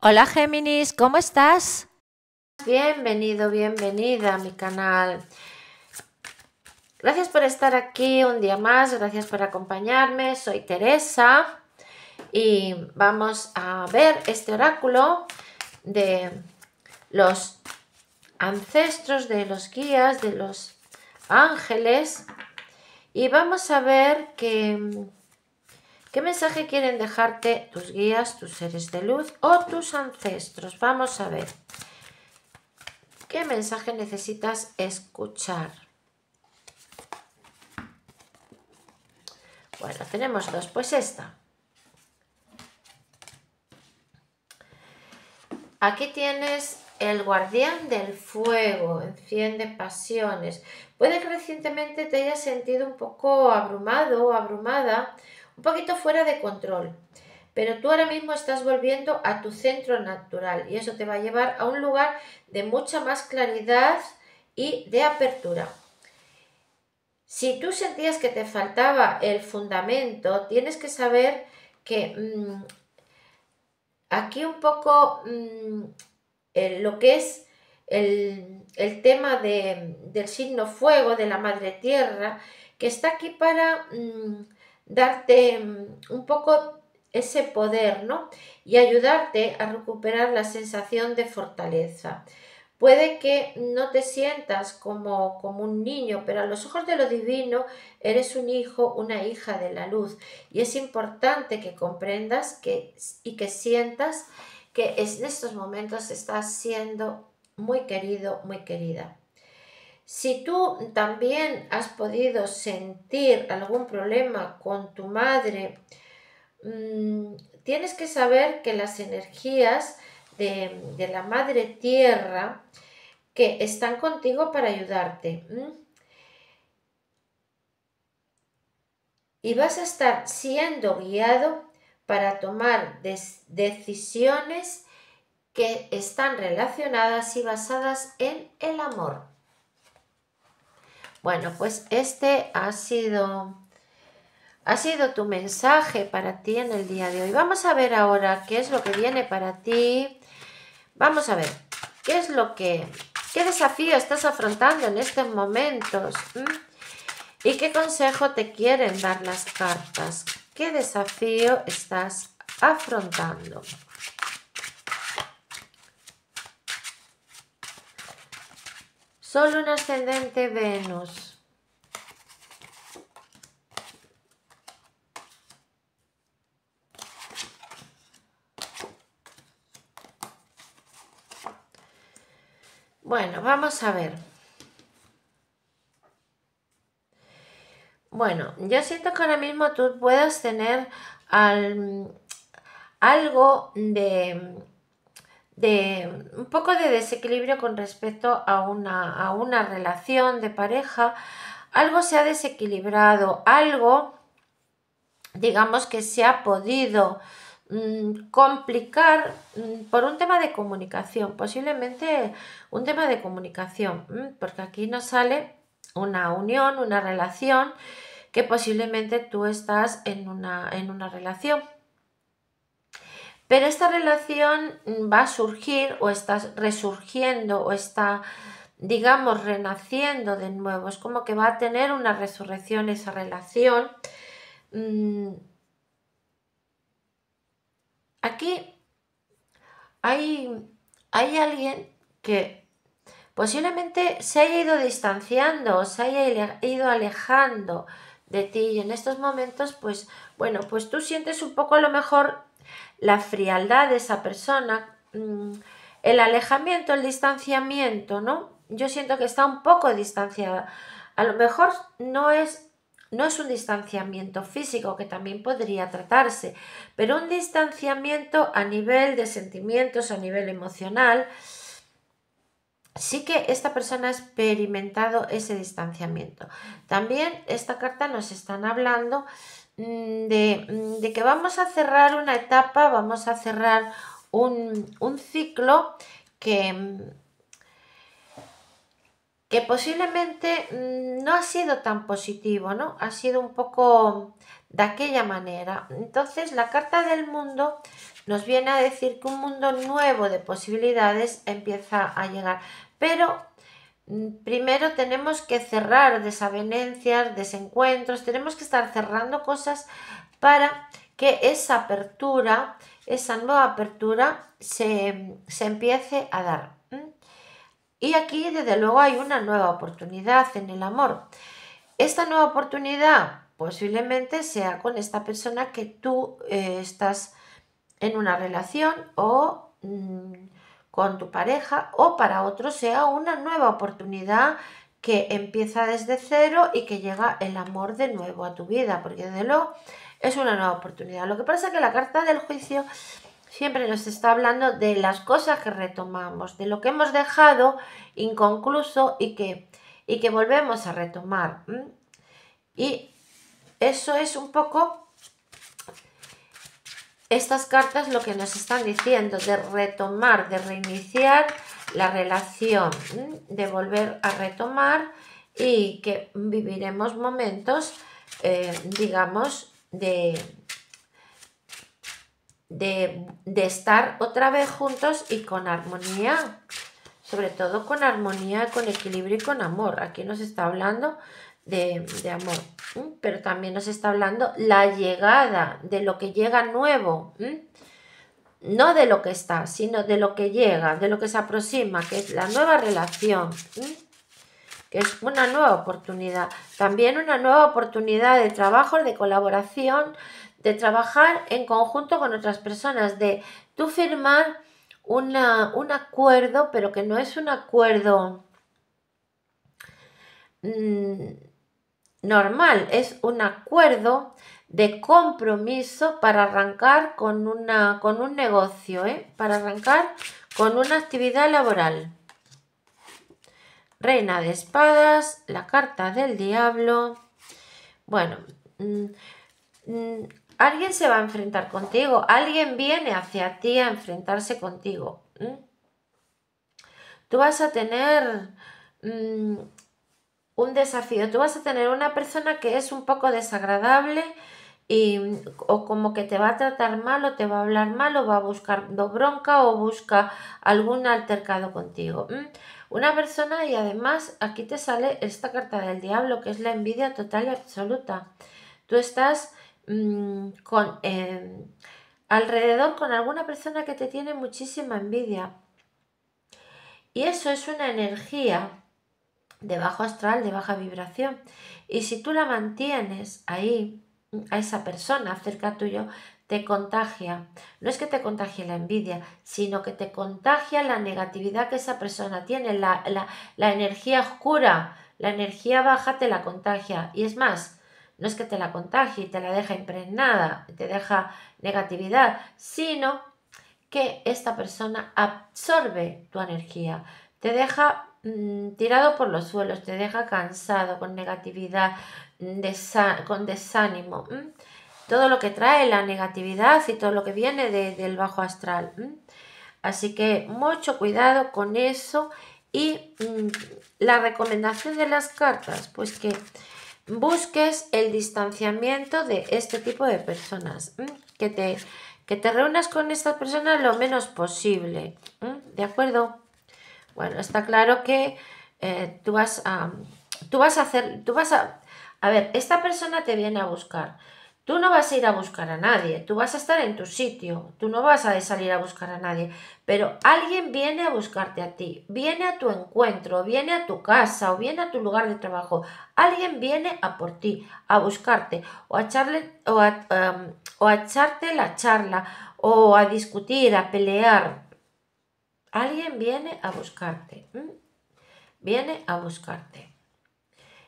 Hola Géminis, ¿cómo estás? Bienvenido, bienvenida a mi canal. Gracias por estar aquí un día más, gracias por acompañarme. Soy Teresa y vamos a ver este oráculo de los ancestros, de los guías, de los ángeles. Y vamos a ver que ¿Qué mensaje quieren dejarte tus guías, tus seres de luz o tus ancestros? Vamos a ver. ¿Qué mensaje necesitas escuchar? Bueno, tenemos dos. Pues esta. Aquí tienes el guardián del fuego, enciende pasiones. Puede que recientemente te hayas sentido un poco abrumado o abrumada un poquito fuera de control. Pero tú ahora mismo estás volviendo a tu centro natural y eso te va a llevar a un lugar de mucha más claridad y de apertura. Si tú sentías que te faltaba el fundamento, tienes que saber que mm, aquí un poco mm, lo que es el, tema del signo fuego de la madre tierra, que está aquí para mm, darte mm, un poco ese poder, ¿no? Y ayudarte a recuperar la sensación de fortaleza. Puede que no te sientas como, como un niño, pero a los ojos de lo divino eres un hijo, una hija de la luz. Y es importante que comprendas que, y que sientas que en estos momentos estás siendo muy querido, muy querida. Si tú también has podido sentir algún problema con tu madre, mm, tienes que saber que las energías de, la madre tierra que están contigo para ayudarte. Y vas a estar siendo guiado para tomar decisiones que están relacionadas y basadas en el amor. Bueno, pues este ha sido, ha sido tu mensaje para ti en el día de hoy. Vamos a ver ahora qué es lo que viene para ti. Vamos a ver, ¿qué es lo que, qué desafío estás afrontando en estos momentos? ¿Mm? ¿Y qué consejo te quieren dar las cartas? ¿Qué desafío estás afrontando? Solo un ascendente Venus. Bueno, vamos a ver. Bueno, yo siento que ahora mismo tú puedas tener al, algo de de un poco de desequilibrio con respecto a una, relación de pareja, algo se ha desequilibrado, algo digamos que se ha podido mm, complicar mm, por un tema de comunicación, posiblemente un tema de comunicación, mm, porque aquí nos sale una unión, una relación que posiblemente tú estás en una, en una relación pero esta relación va a surgir o está resurgiendo o está, digamos, renaciendo de nuevo. Es como que va a tener una resurrección esa relación. Mm. Aquí hay, hay alguien que posiblemente se haya ido distanciando, o se haya ido alejando de ti y en estos momentos, pues bueno, pues tú sientes un poco a lo mejor la frialdad de esa persona, mm, el alejamiento, el distanciamiento, ¿no? Yo siento que está un poco distanciada. A lo mejor no es, no es un distanciamiento físico, que también podría tratarse, pero un distanciamiento a nivel de sentimientos, a nivel emocional, sí que esta persona ha experimentado ese distanciamiento. También esta carta nos están hablando Mm, mm, de, que vamos a cerrar una etapa, vamos a cerrar un, ciclo que, mm, que posiblemente no ha sido tan positivo, ¿no? Ha sido un poco de aquella manera. Entonces, la carta del mundo nos viene a decir que un mundo nuevo de posibilidades empieza a llegar, pero Mm, primero tenemos que cerrar desavenencias, desencuentros, tenemos que estar cerrando cosas para que esa apertura, esa nueva apertura se, empiece a dar. Y aquí desde luego hay una nueva oportunidad en el amor. Esta nueva oportunidad posiblemente sea con esta persona que tú eh, estás en una relación o... Mm, con tu pareja o para otro sea una nueva oportunidad que empieza desde cero y que llega el amor de nuevo a tu vida, porque de lo es una nueva oportunidad. Lo que pasa es que la carta del juicio siempre nos está hablando de las cosas que retomamos, de lo que hemos dejado inconcluso y que, y que volvemos a retomar. Y eso es un poco estas cartas lo que nos están diciendo de retomar, de reiniciar la relación, de volver a retomar y que viviremos momentos, eh, digamos, de, de, de, estar otra vez juntos y con armonía, sobre todo con armonía, con equilibrio y con amor. Aquí nos está hablando de, amor. Pero también nos está hablando la llegada, de lo que llega nuevo. No de lo que está, sino de lo que llega, de lo que se aproxima, que es la nueva relación. que es una nueva oportunidad. También una nueva oportunidad de trabajo, de colaboración, de trabajar en conjunto con otras personas, de tú firmar una, un acuerdo, pero que no es un acuerdo mm, normal, es un acuerdo de compromiso para arrancar con, una, con un negocio, ¿eh? para arrancar con una actividad laboral. Reina de espadas, la carta del diablo. Bueno, mm, mm, alguien se va a enfrentar contigo, alguien viene hacia ti a enfrentarse contigo. Tú vas a tener mm, un desafío. Tú vas a tener una persona que es un poco desagradable y, o como que te va a tratar mal o te va a hablar mal o va a buscar bronca o busca algún altercado contigo. Una persona y además aquí te sale esta carta del diablo que es la envidia total y absoluta. Tú estás mm, con, em, alrededor con alguna persona que te tiene muchísima envidia. Y eso es una energía de bajo astral, de baja vibración. Y si tú la mantienes ahí, a esa persona cerca tuyo, te contagia. No es que te contagie la envidia, sino que te contagia la negatividad que esa persona tiene, la, la energía oscura, la energía baja te la contagia. Y es más, no es que te la contagie y te la deja impregnada, te deja negatividad, sino que esta persona absorbe tu energía te deja mm, tirado por los suelos, te deja cansado, con negatividad, mm, con desánimo. Todo lo que trae la negatividad y todo lo que viene del bajo astral. Así que mucho cuidado con eso. Y mm, la recomendación de las cartas, pues que busques el distanciamiento de este tipo de personas. Que te, que te reúnas con estas personas lo menos posible. ¿De acuerdo? Bueno, está claro que eh, tú, vas a, tú vas a hacer, tú vas a, a ver, esta persona te viene a buscar. Tú no vas a ir a buscar a nadie, tú vas a estar en tu sitio, tú no vas a salir a buscar a nadie, pero alguien viene a buscarte a ti, viene a tu encuentro, viene a tu casa o viene a tu lugar de trabajo, alguien viene a por ti, a buscarte o a, echarle, o em, o a echarte la charla o a discutir, a pelear. Alguien viene a buscarte. Viene a buscarte.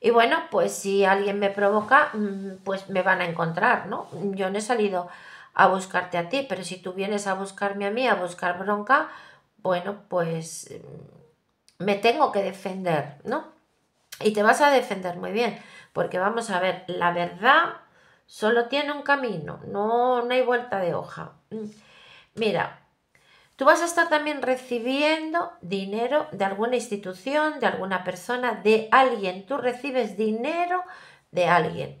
Y bueno, pues si alguien me provoca, mm, pues me van a encontrar, ¿no? Yo no he salido a buscarte a ti, pero si tú vienes a buscarme a mí, a buscar bronca, bueno, pues mm, me tengo que defender, ¿no? Y te vas a defender muy bien, porque vamos a ver, la verdad solo tiene un camino, no hay vuelta de hoja. Mm, mira, Tú vas a estar también recibiendo dinero de alguna institución, de alguna persona, de alguien. Tú recibes dinero de alguien.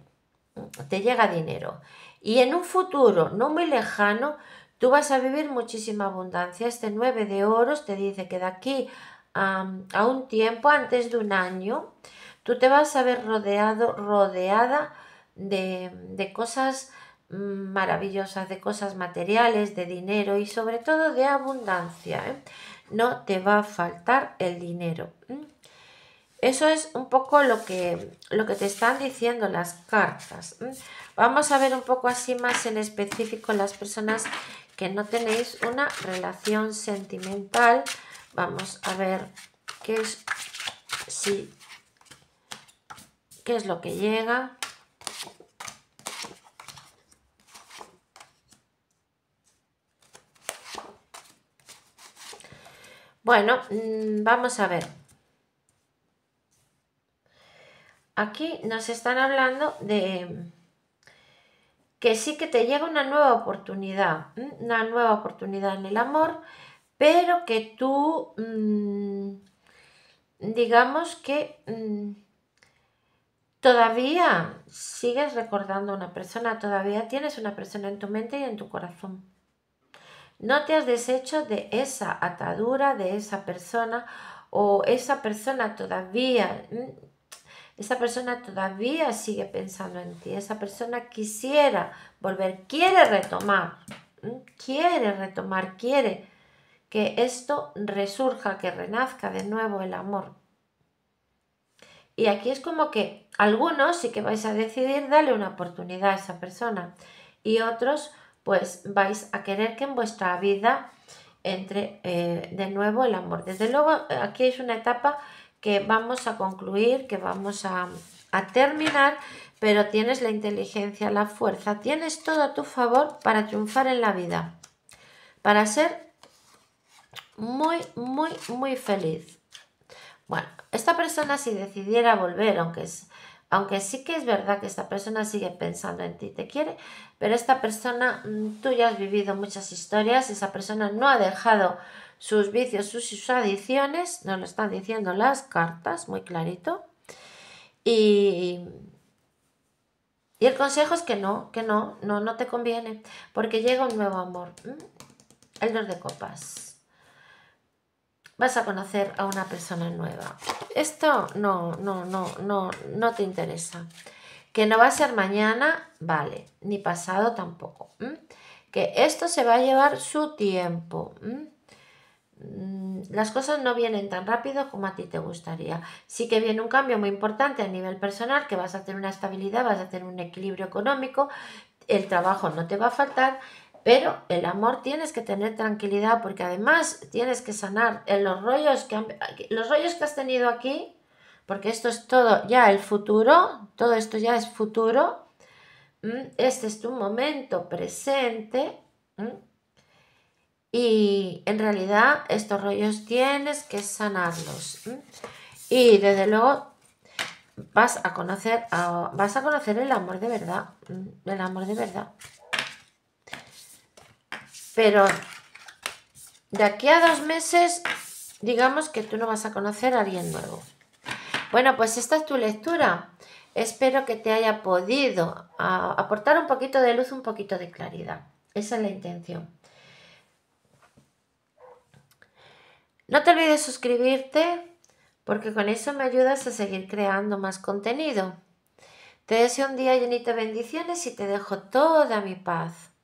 Te llega dinero. Y en un futuro no muy lejano, tú vas a vivir muchísima abundancia. Este 9 de oros te dice que de aquí a, un tiempo, antes de un año, tú te vas a ver rodeado, rodeada de, de cosas maravillosas de cosas materiales, de dinero y sobre todo de abundancia. ¿eh? No te va a faltar el dinero. Eso es un poco lo que, lo que te están diciendo las cartas. Vamos a ver un poco así más en específico las personas que no tenéis una relación sentimental. Vamos a ver qué es, si, qué es lo que llega. Bueno, mm, vamos a ver. Aquí nos están hablando de que sí que te llega una nueva oportunidad, una nueva oportunidad en el amor, pero que tú, mm, digamos que mm, todavía sigues recordando a una persona, todavía tienes una persona en tu mente y en tu corazón. No te has deshecho de esa atadura, de esa persona o esa persona todavía, mm, esa persona todavía sigue pensando en ti, esa persona quisiera volver, quiere retomar, mm, quiere retomar, quiere que esto resurja, que renazca de nuevo el amor. Y aquí es como que algunos sí que vais a decidir darle una oportunidad a esa persona y otros pues vais a querer que en vuestra vida entre eh, de nuevo el amor. Desde luego, eh, aquí es una etapa que vamos a concluir, que vamos a, a terminar, pero tienes la inteligencia, la fuerza, tienes todo a tu favor para triunfar en la vida, para ser muy, muy, muy feliz. Bueno, esta persona si decidiera volver, aunque es aunque sí que es verdad que esta persona sigue pensando en ti, te quiere, pero esta persona, mm, tú ya has vivido muchas historias, esa persona no ha dejado sus vicios, sus, sus adicciones, nos lo están diciendo las cartas, muy clarito. Y, el consejo es que no, que no, no, no te conviene, porque llega un nuevo amor, mm, el dos de copas vas a conocer a una persona nueva. Esto no, no, no, no, no te interesa. Que no va a ser mañana, vale, ni pasado tampoco. Que esto se va a llevar su tiempo. Mm, las cosas no vienen tan rápido como a ti te gustaría. Sí que viene un cambio muy importante a nivel personal, que vas a tener una estabilidad, vas a tener un equilibrio económico, el trabajo no te va a faltar pero el amor tienes que tener tranquilidad porque además tienes que sanar en los rollos que, los rollos que has tenido aquí, porque esto es todo ya el futuro, todo esto ya es futuro. Este es tu momento presente. Y en realidad estos rollos tienes que sanarlos. Y desde luego vas a conocer, vas a conocer el amor de verdad, el amor de verdad. Pero de aquí a dos meses, digamos que tú no vas a conocer a alguien nuevo. Bueno, pues esta es tu lectura. Espero que te haya podido ah, aportar un poquito de luz, un poquito de claridad. Esa es la intención. No te olvides suscribirte porque con eso me ayudas a seguir creando más contenido. Te deseo un día llenito de bendiciones y te dejo toda mi paz.